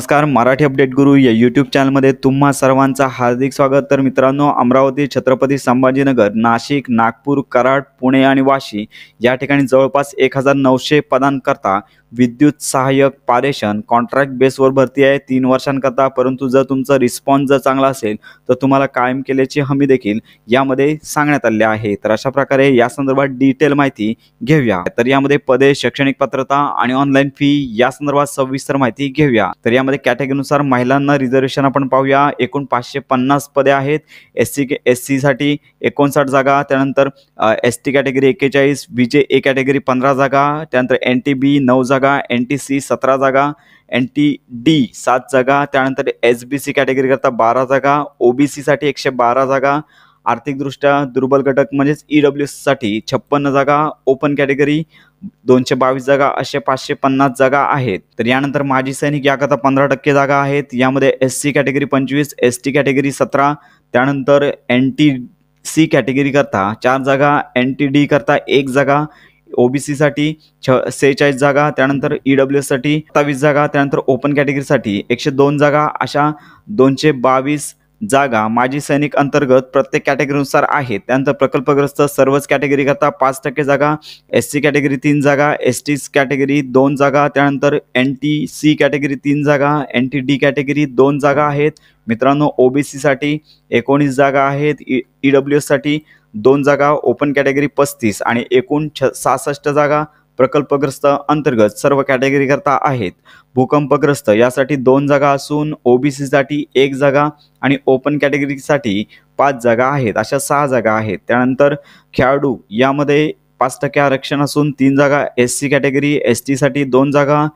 नमस्कार मराठी अपडेट गुरु या यूट्यूब चॅनलमध्ये तुम्हा सर्वांचा हार्दिक स्वागत तर मित्रांनो अमरावती छत्रपती संभाजीनगर नाशिक नागपूर कराड पुणे आणि वाशी या ठिकाणी जवळपास एक हजार नऊशे पदांकरता विद्युत सहाय्यक पारेषण कॉन्ट्रॅक्ट बेसवर भरती आहे तीन वर्षांकरता परंतु जर तुमचा रिस्पॉन्स जर चांगला असेल तर तुम्हाला कायम केल्याची हमी देखील यामध्ये सांगण्यात आले आहे तर अशा प्रकारे या संदर्भात डिटेल माहिती घेऊया तर यामध्ये पदे शैक्षणिक पात्रता आणि ऑनलाईन फी या संदर्भात सविस्तर माहिती घेऊया तर यामध्ये कॅटेगरीनुसार महिलांना रिझर्वेशन आपण पाहूया एकूण पाचशे पन्नास पदे आहेत एस सी एस सीसाठी एकोणसाठ जागा त्यानंतर एस टी कॅटेगरी एक्केचाळीस बी जे ए कॅटेगरी पंधरा जागा त्यानंतर एन टी बी नऊ जागा एन टी सी सतरा जागा एन टी डी सात जागा त्यानंतर एस बी सी कॅटेगरीकरता बारा जागा ओ बी सीसाठी एकशे बारा जागा आर्थिकदृष्ट्या दुर्बल घटक म्हणजेच ईडब्ल्यू e साठी छप्पन्न जागा ओपन कॅटेगरी दोनशे बावीस जागा असे पाचशे पन्नास जागा आहेत तर यानंतर माजी सैनिक याकरता पंधरा टक्के जागा आहेत यामध्ये एस सी कॅटेगरी पंचवीस एस टी कॅटेगरी सतरा त्यानंतर एन टी सी कॅटेगरी करता चार जागा एन टी डी करता एक जागा सीसाठी छ सेहेचाळीस जागा त्यानंतर ई e डब्ल्यू साठी सत्तावीस जागा त्यानंतर ओपन कॅटेगरीसाठी एकशे दोन जागा अशा दोनशे बावीस जागा माजी सैनिक अंतर्गत प्रत्येक कॅटेगरीनुसार आहेत त्यानंतर प्रकल्पग्रस्त सर्वच कॅटेगरीकरता पाच टक्के जागा एस सी कॅटेगरी तीन जागा एस टी कॅटेगरी दोन जागा त्यानंतर एन टी सी कॅटेगरी तीन जागा एन टी डी कॅटेगरी दोन जागा आहेत मित्रांनो ओबीसीसाठी एकोणीस जागा आहेत ई डब्ल्यू एससाठी दोन जागा ओपन कॅटेगरी पस्तीस आणि एकूण छ सहासष्ट जागा प्रकल्पग्रस्त अंतर्गत सर्व कॅटेगरीकरता आहेत भूकंपग्रस्त यासाठी दोन जागा असून ओबीसीसाठी एक जागा आणि ओपन कॅटेगरीसाठी पाच जागा आहेत अशा सहा जागा आहेत त्यानंतर खेळाडू यामध्ये पाच टक्के आरक्षण असून तीन जागा एस सी कॅटेगरी एस टीसाठी दोन जागा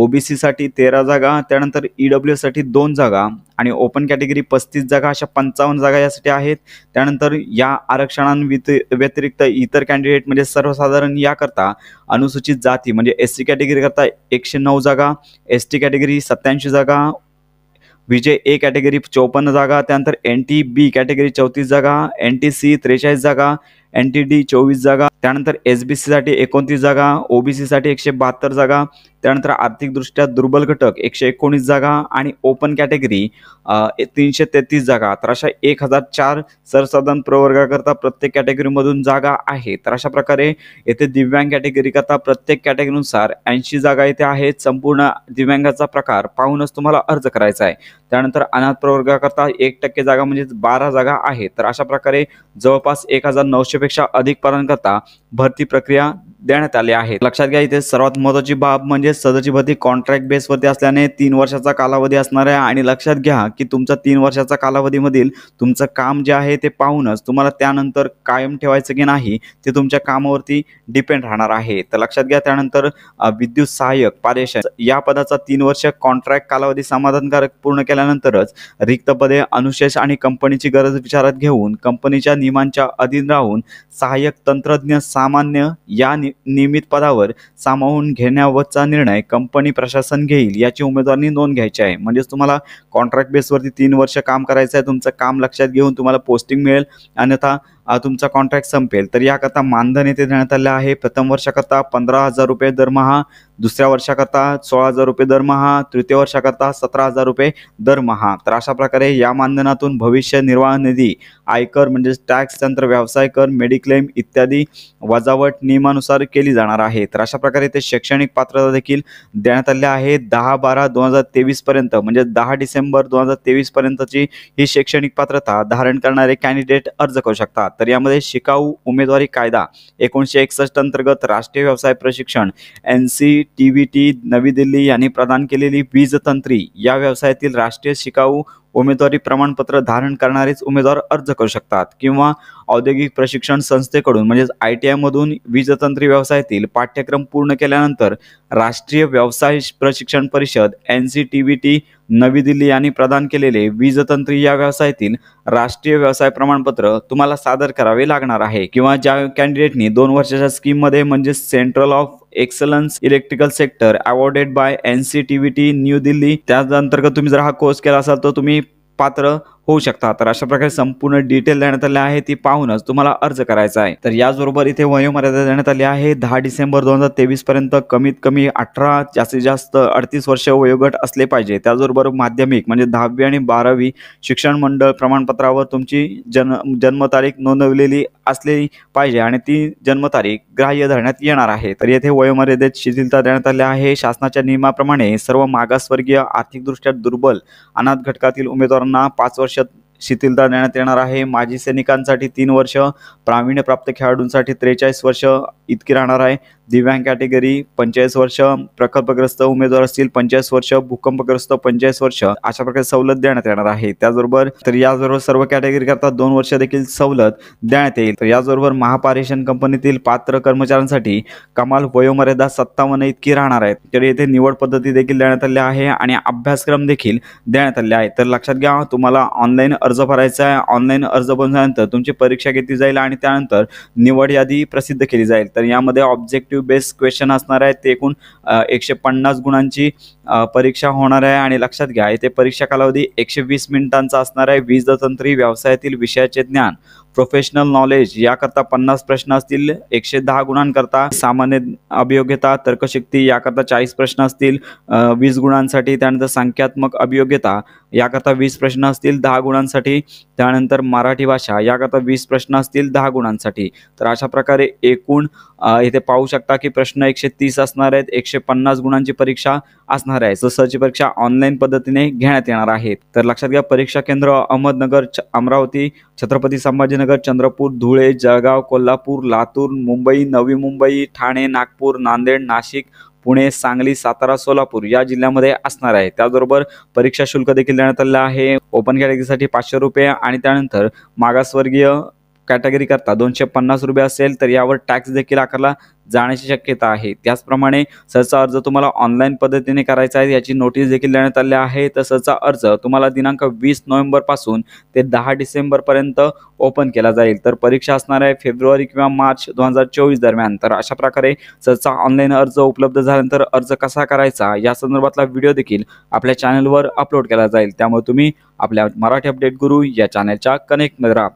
ओबीसीसाठी तेरा जागा त्यानंतर ईडब्ल्यू e साठी दोन जागा आणि ओपन कॅटेगरी पस्तीस जागा अशा पंचावन्न जागा यासाठी आहेत त्यानंतर या आरक्षणां व्यतिरिक्त इतर कॅन्डिडेट म्हणजे सर्वसाधारण याकरता अनुसूचित जाती म्हणजे एस सी कॅटेगरीकरता एकशे नऊ जागा एस टी कॅटेगरी सत्याऐंशी जागा विजय ए कॅटेगरी चौपन्न जागा त्यानंतर एन टी बी कॅटेगरी चौतीस जागा एन टी सी त्रेचाळीस जागा एनटीडी चोवीस जागा त्यानंतर एसबीसी साठी एकोणतीस जागा ओबीसी साठी एकशे बहात्तर जागा त्यानंतर दृष्ट्या दुर्बल घटक एकशे एकोणीस जागा आणि ओपन कॅटेगरी तीनशे तेहतीस जागा तर अशा एक हजार चार सरसाधारण प्रवर्गाकरता प्रत्येक कॅटेगरीमधून जागा आहे तर अशा प्रकारे येथे दिव्यांग करता प्रत्येक कॅटेगरीनुसार ऐंशी जागा येथे आहेत संपूर्ण दिव्यांगाचा प्रकार पाहूनच तुम्हाला अर्ज करायचा आहे त्यानंतर अनाथ प्रवर्गाकरता एक टक्के जागा म्हणजेच बारा जागा आहे तर अशा प्रकारे जवळपास एक हजार पेक्षा अधिक पदांकरता भरती प्रक्रिया देण्यात आले आहे लक्षात घ्या इथे सर्वात महत्वाची बाब म्हणजे सदरची भरती कॉन्ट्रॅक्ट बेसवरती असल्याने तीन वर्षाचा कालावधी असणार आहे आणि लक्षात घ्या की तुमचा तीन वर्षाचा कालावधीमधील तुमचं काम जे आहे ते पाहूनच तुम्हाला त्यानंतर कायम ठेवायचं की नाही ते तुमच्या कामावरती डिपेंड राहणार आहे तर लक्षात घ्या त्यानंतर विद्युत सहाय्यक पारेश या पदाचा तीन वर्ष कॉन्ट्रॅक्ट कालावधी समाधानकारक पूर्ण केल्यानंतरच रिक्त पदे अनुशेष आणि कंपनीची गरज विचारात घेऊन कंपनीच्या नियमांच्या अधीन राहून सहाय्यक तंत्रज्ञ सामान्य या नियमित पदावर सामावून घेण्यावरचा निर्णय कंपनी प्रशासन घेईल याची उमेदवारी नोंद घ्यायची आहे म्हणजेच तुम्हाला कॉन्ट्रॅक्ट बेसवरती तीन वर्ष काम करायचं आहे तुमचं काम लक्षात घेऊन तुम्हाला पोस्टिंग मिळेल अन्यथा तुमचा कॉन्ट्रॅक्ट संपेल तर याकरता मानधन येथे देण्यात आले आहे प्रथम वर्षाकरता पंधरा हजार रुपये दरमहा दुसऱ्या वर्षाकरता सोळा हजार रुपये दरमहा तृतीय वर्षाकरता सतरा हजार रुपये दरमहा तर अशा प्रकारे या मानधनातून भविष्य निर्वाह निधी आयकर म्हणजेच टॅक्स तंत्र व्यवसाय कर मेडिक्लेम इत्यादी वजावट नियमानुसार केली जाणार आहे तर अशा प्रकारे ते शैक्षणिक पात्रता देखील देण्यात आले आहे दहा बारा दोन हजार तेवीस पर्यंत म्हणजे दहा डिसेंबर दोन हजार तेवीस पर्यंतची ही शैक्षणिक पात्रता धारण करणारे कॅन्डिडेट अर्ज करू शकतात तर यामध्ये शिकाऊ उमेदवारी कायदा एकोणीसशे एकसष्ट अंतर्गत राष्ट्रीय व्यवसाय प्रशिक्षण N C T V T नवी दिल्ली यांनी प्रदान केलेली वीज तंत्री या व्यवसायातील राष्ट्रीय शिकाऊ उमेदवारी प्रमाणपत्र धारण करणारेच उमेदवार अर्ज करू शकतात किंवा औद्योगिक प्रशिक्षण संस्थेकडून म्हणजेच आय टी आयमधून वीजतंत्री व्यवसायातील पाठ्यक्रम पूर्ण केल्यानंतर राष्ट्रीय व्यवसाय प्रशिक्षण परिषद N C T V T नवी दिल्ली यांनी प्रदान केलेले वीजतंत्री या व्यवसायातील राष्ट्रीय व्यवसाय प्रमाणपत्र तुम्हाला सादर करावे लागणार आहे किंवा ज्या कॅन्डिडेटनी दोन वर्षाच्या स्कीममध्ये म्हणजे central of excellence electrical sector awarded by N C T V T new Delhi अंतर्गत तुम्ही जर हा कोर्स केला असाल तर तुम्ही पात्र होऊ शकता तर अशा प्रकारे संपूर्ण डिटेल देण्यात आले आहे ती पाहूनच तुम्हाला अर्ज करायचा आहे तर याचबरोबर इथे वयोमर्यादा देण्यात आली आहे दहा डिसेंबर दोन हजार तेवीस पर्यंत कमीत कमी अठरा जास्तीत जास्त अडतीस वर्ष वयोगट असले पाहिजे त्याचबरोबर माध्यमिक म्हणजे दहावी आणि बारावी शिक्षण मंडळ प्रमाणपत्रावर तुमची जन जन्मतारीख नोंदवलेली असलेली पाहिजे आणि ती जन्मतारीख ग्राह्य धरण्यात येणार आहे तर येथे वयोमर्यादेत शिथिलता देण्यात आली आहे शासनाच्या नियमाप्रमाणे सर्व मागासवर्गीय आर्थिकदृष्ट्या दुर्बल अनाथ घटकातील उमेदवारांना पाच वर्षात शिथिलता देण्यात येणार आहे माजी सैनिकांसाठी तीन वर्ष प्रावीण्य प्राप्त खेळाडूंसाठी त्रेचाळीस वर्ष इतकी राहणार आहे दिव्यांग कॅटेगरी पंचेचाळीस वर्ष प्रकल्पग्रस्त उमेदवार असतील पंचेचाळीस वर्ष भूकंपग्रस्त पंचेचाळीस वर्ष अशा प्रकारे सवलत देण्यात येणार आहे त्याचबरोबर तर याचबरोबर सर्व कॅटेगरी करता दोन वर्ष देखील सवलत देण्यात येईल तर याचबरोबर महापारेषण कंपनीतील पात्र कर्मचाऱ्यांसाठी कमाल वयोमर्यादा सत्तावन्न इतकी राहणार आहे तर येथे निवड पद्धती देखील देण्यात आली आहे आणि अभ्यासक्रम देखील देण्यात आले आहे तर लक्षात घ्या तुम्हाला ऑनलाईन अर्ज भरायचा आहे ऑनलाईन अर्ज भरून झाल्यानंतर तुमची परीक्षा घेतली जाईल आणि त्यानंतर निवड यादी प्रसिद्ध केली जाईल तर यामध्ये ऑब्जेक्टिव्ह बेस्ड क्वेश्चन असणार आहे ते एकूण एकशे पन्नास गुणांची परीक्षा होणार आहे आणि लक्षात घ्या येथे परीक्षा कालावधी एकशे वीस मिनिटांचा असणार आहे वीज तंत्री व्यवसायातील विषयाचे ज्ञान प्रोफेशनल नॉलेज याकरता पन्नास प्रश्न असतील एकशे दहा गुणांकरता सामान्य अभियोग्यता तर्कशक्ती याकरता चाळीस प्रश्न असतील वीस गुणांसाठी त्यानंतर संख्यात्मक अभियोग्यता याकरता वीस प्रश्न असतील दहा गुणांसाठी त्यानंतर मराठी भाषा याकरता वीस प्रश्न असतील दहा गुणांसाठी तर अशा प्रकारे एकूण इथे पाहू शकता की प्रश्न एकशे तीस असणार आहेत एकशे पन्नास गुणांची परीक्षा असणार आहे सहसाची परीक्षा ऑनलाईन पद्धतीने घेण्यात येणार आहे तर लक्षात घ्या परीक्षा केंद्र अहमदनगर अमरावती छत्रपती संभाजी नगर चंद्रपूर धुळे जळगाव कोल्हापूर लातूर मुंबई नवी मुंबई ठाणे नागपूर नांदेड नाशिक पुणे सांगली सातारा सोलापूर या जिल्ह्यामध्ये असणार आहे त्याचबरोबर परीक्षा शुल्क देखील देण्यात आले आहे ओपन कॅटेगरीसाठी पाचशे रुपये आणि त्यानंतर मागासवर्गीय कॅटेगरी करता दोनशे पन्नास रुपये असेल तर यावर टॅक्स देखील आकारला जाण्याची शक्यता आहे त्याचप्रमाणे सहचा अर्ज तुम्हाला ऑनलाईन पद्धतीने करायचा आहे याची नोटीस देखील देण्यात आली आहे तर सहचा अर्ज तुम्हाला दिनांक वीस नोव्हेंबरपासून ते दहा डिसेंबरपर्यंत ओपन केला जाईल तर परीक्षा असणार आहे फेब्रुवारी किंवा मार्च दोन हजार चोवीस दरम्यान तर अशा प्रकारे सहचा ऑनलाईन अर्ज उपलब्ध झाल्यानंतर अर्ज कसा करायचा या संदर्भातला व्हिडिओ देखील आपल्या चॅनलवर अपलोड केला जाईल त्यामुळे तुम्ही आपल्या मराठी अपडेट गुरु या चॅनलच्या कनेक्ट राहा